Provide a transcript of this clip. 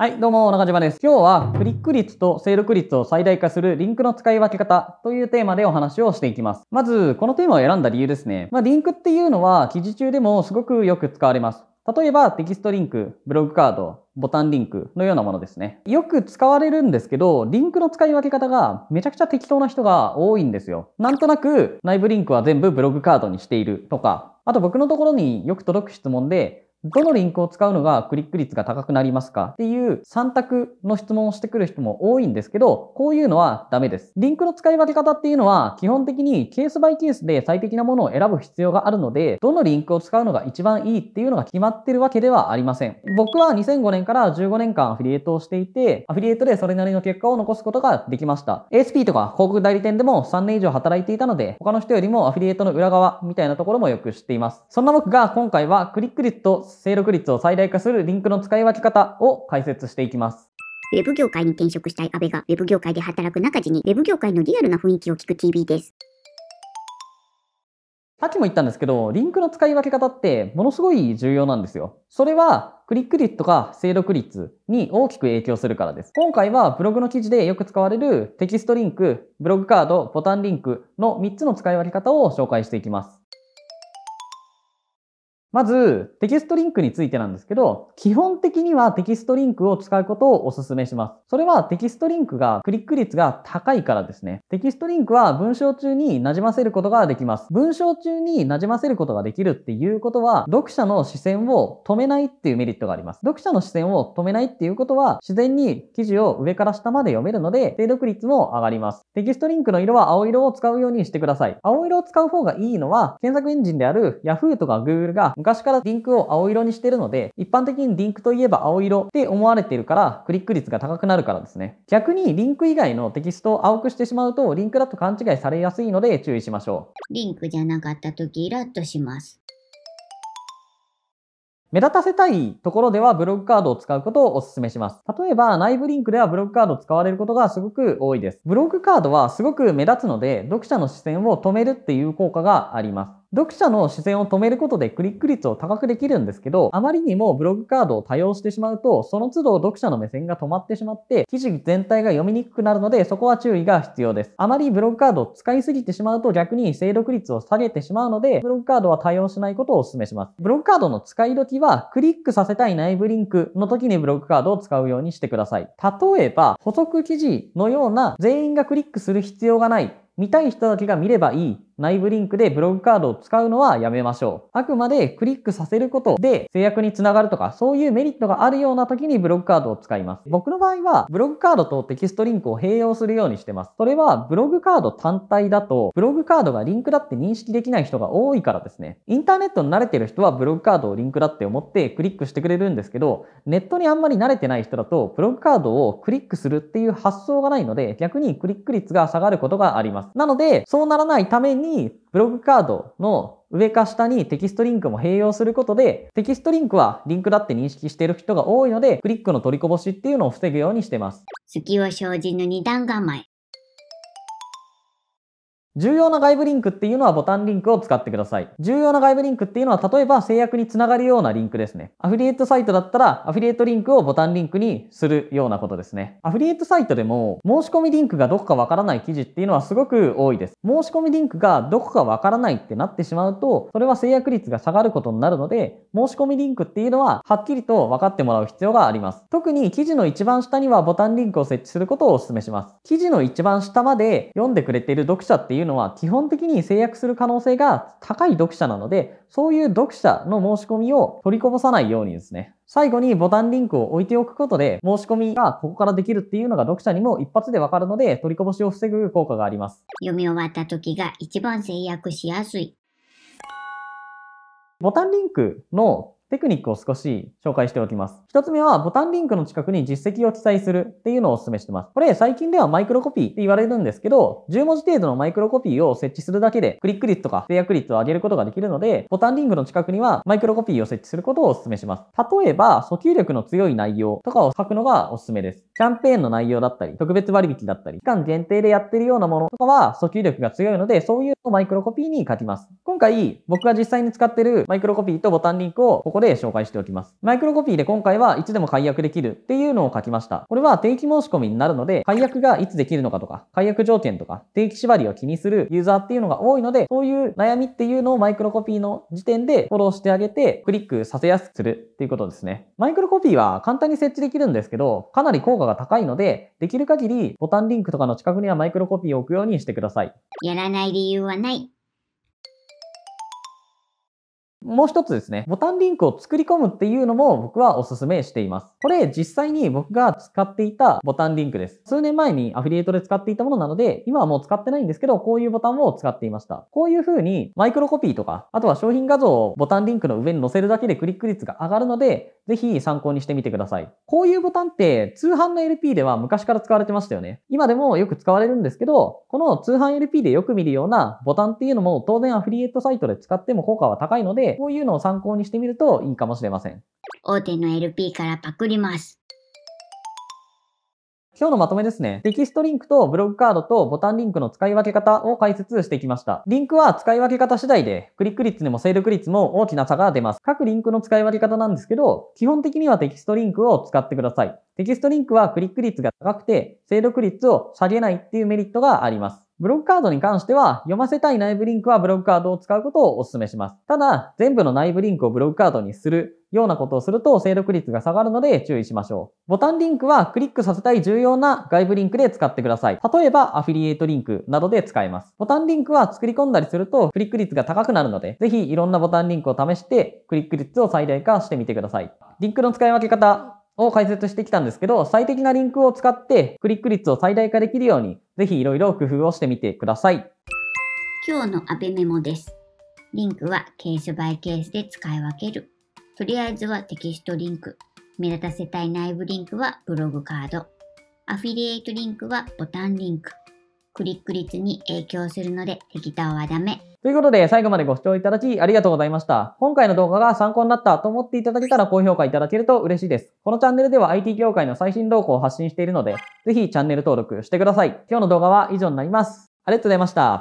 はい、どうも、中島です。今日は、クリック率と正力率を最大化するリンクの使い分け方というテーマでお話をしていきます。まず、このテーマを選んだ理由ですね。まあ、リンクっていうのは、記事中でもすごくよく使われます。例えば、テキストリンク、ブログカード、ボタンリンクのようなものですね。よく使われるんですけど、リンクの使い分け方がめちゃくちゃ適当な人が多いんですよ。なんとなく、内部リンクは全部ブログカードにしているとか、あと僕のところによく届く質問で、どのリンクを使うのがクリック率が高くなりますかっていう3択の質問をしてくる人も多いんですけど、こういうのはダメです。リンクの使い分け方っていうのは基本的にケースバイケースで最適なものを選ぶ必要があるので、どのリンクを使うのが一番いいっていうのが決まってるわけではありません。僕は2005年から15年間アフィリエイトをしていて、アフィリエイトでそれなりの結果を残すことができました。ASP とか広告代理店でも3年以上働いていたので、他の人よりもアフィリエイトの裏側みたいなところもよく知っています。そんな僕が今回はクリック率と勢力率を最大化するリンクの使い分け方を解説していきます。ウェブ業界に転職したい安倍が、ウェブ業界で働く中地に、ウェブ業界のリアルな雰囲気を聞く TV です。さっきも言ったんですけど、リンクの使い分け方ってものすごい重要なんですよ。それは、クリック率とか勢力率に大きく影響するからです。今回はブログの記事でよく使われるテキストリンク、ブログカード、ボタンリンクの3つの使い分け方を紹介していきます。まず、テキストリンクについてなんですけど、基本的にはテキストリンクを使うことをお勧めします。それはテキストリンクがクリック率が高いからですね。テキストリンクは文章中に馴染ませることができます。文章中に馴染ませることができるっていうことは、読者の視線を止めないっていうメリットがあります。読者の視線を止めないっていうことは、自然に記事を上から下まで読めるので、精読率も上がります。テキストリンクの色は青色を使うようにしてください。青色を使う方がいいのは、検索エンジンである Yahoo とか Google が昔からリンクを青色にしてるので、一般的にリンクといえば青色って思われてるから、クリック率が高くなるからですね。逆にリンク以外のテキストを青くしてしまうと、リンクだと勘違いされやすいので注意しましょう。リンクじゃなかった時イラッとします。目立たせたいところではブログカードを使うことをお勧めします。例えば内部リンクではブログカードを使われることがすごく多いです。ブログカードはすごく目立つので読者の視線を止めるっていう効果があります。読者の視線を止めることでクリック率を高くできるんですけど、あまりにもブログカードを多用してしまうと、その都度読者の目線が止まってしまって、記事全体が読みにくくなるので、そこは注意が必要です。あまりブログカードを使いすぎてしまうと逆に精読率を下げてしまうので、ブログカードは多用しないことをお勧めします。ブログカードの使い時は、クリックさせたい内部リンクの時にブログカードを使うようにしてください。例えば、補足記事のような全員がクリックする必要がない見たい人だけが見ればいい内部リンクでブログカードを使うのはやめましょう。あくまでクリックさせることで制約につながるとか、そういうメリットがあるような時にブログカードを使います。僕の場合は、ブログカードとテキストリンクを併用するようにしてます。それは、ブログカード単体だと、ブログカードがリンクだって認識できない人が多いからですね。インターネットに慣れてる人はブログカードをリンクだって思ってクリックしてくれるんですけど、ネットにあんまり慣れてない人だと、ブログカードをクリックするっていう発想がないので、逆にクリック率が下がることがあります。なので、そうならないために、にブログカードの上か下にテキストリンクも併用することで、テキストリンクはリンクだって認識している人が多いので、クリックの取りこぼしっていうのを防ぐようにしてます。隙を生じぬ二段構え。重要な外部リンクっていうのはボタンリンクを使ってください。重要な外部リンクっていうのは例えば制約につながるようなリンクですね。アフィリエイトサイトだったらアフィリエイトリンクをボタンリンクにするようなことですね。アフィリエイトサイトでも申し込みリンクがどこかわからない記事っていうのはすごく多いです。申し込みリンクがどこかわからないってなってしまうと、それは制約率が下がることになるので、申し込みリンクっていうのははっきりと分かってもらう必要があります。特に記事の一番下にはボタンリンクを設置することをお勧めします。記事の一番下まで読んでくれている読者っていういうのは基本的に制約する可能性が高い読者なので、そういう読者の申し込みを取りこぼさないようにですね、最後にボタンリンクを置いておくことで、申し込みがここからできるっていうのが読者にも一発でわかるので、取りこぼしを防ぐ効果があります。読み終わった時が一番制約しやすい。ボタンリンクのテクニックを少し紹介しておきます。一つ目は、ボタンリンクの近くに実績を記載するっていうのをお勧めしてます。これ、最近ではマイクロコピーって言われるんですけど、10文字程度のマイクロコピーを設置するだけで、クリック率とか制約率を上げることができるので、ボタンリンクの近くにはマイクロコピーを設置することをお勧めします。例えば、訴求力の強い内容とかを書くのがおすすめです。キャンペーンの内容だったり、特別割引だったり、期間限定でやってるようなものとかは訴求力が強いので、そういうのをマイクロコピーに書きます。今回、僕が実際に使ってるマイクロコピーとボタンリンクをここで紹介しておきます。マイクロコピーで今回はいつでも解約できるっていうのを書きました。これは定期申し込みになるので、解約がいつできるのかとか、解約条件とか、定期縛りを気にするユーザーっていうのが多いので、そういう悩みっていうのをマイクロコピーの時点でフォローしてあげて、クリックさせやすくするっていうことですね。マイクロコピーは簡単に設置できるんですけど、かなり効果が高いので、できる限りボタンリンクとかの近くにはマイクロコピーを置くようにしてください。やらない理由はない。もう一つですね、ボタンリンクを作り込むっていうのも僕はお勧めしています。これ実際に僕が使っていたボタンリンクです。数年前にアフィリエイトで使っていたものなので、今はもう使ってないんですけど、こういうボタンを使っていました。こういう風にマイクロコピーとか、あとは商品画像をボタンリンクの上に載せるだけでクリック率が上がるので、ぜひ参考にしてみてください。こういうボタンって通販の LP では昔から使われてましたよね。今でもよく使われるんですけど、この通販 LP でよく見るようなボタンっていうのも当然アフィリエイトサイトで使っても効果は高いので、こういうのを参考にしてみるといいかもしれません。大手の LP からパクります。今日のまとめですね。テキストリンクとブログカードとボタンリンクの使い分け方を解説してきました。リンクは使い分け方次第で、クリック率でも精力率も大きな差が出ます。各リンクの使い分け方なんですけど、基本的にはテキストリンクを使ってください。テキストリンクはクリック率が高くて、精力率を下げないっていうメリットがあります。ブロックカードに関しては、読ませたい内部リンクはブロックカードを使うことをお勧めします。ただ、全部の内部リンクをブロックカードにするようなことをすると、精力率が下がるので注意しましょう。ボタンリンクはクリックさせたい重要な外部リンクで使ってください。例えば、アフィリエイトリンクなどで使えます。ボタンリンクは作り込んだりすると、クリック率が高くなるので、ぜひいろんなボタンリンクを試して、クリック率を最大化してみてください。リンクの使い分け方、を解説してきたんですけど、最適なリンクを使ってクリック率を最大化できるように、ぜひいろいろ工夫をしてみてください。今日のアベメモです。リンクはケースバイケースで使い分ける。とりあえずはテキストリンク。目立たせたい内部リンクはブログカード。アフィリエイトリンクはボタンリンク。クリック率に影響するので敵対はダメ。ということで、最後までご視聴いただきありがとうございました。今回の動画が参考になったと思っていただけたら高評価いただけると嬉しいです。このチャンネルでは IT 業界の最新動向を発信しているので、ぜひチャンネル登録してください。今日の動画は以上になります。ありがとうございました。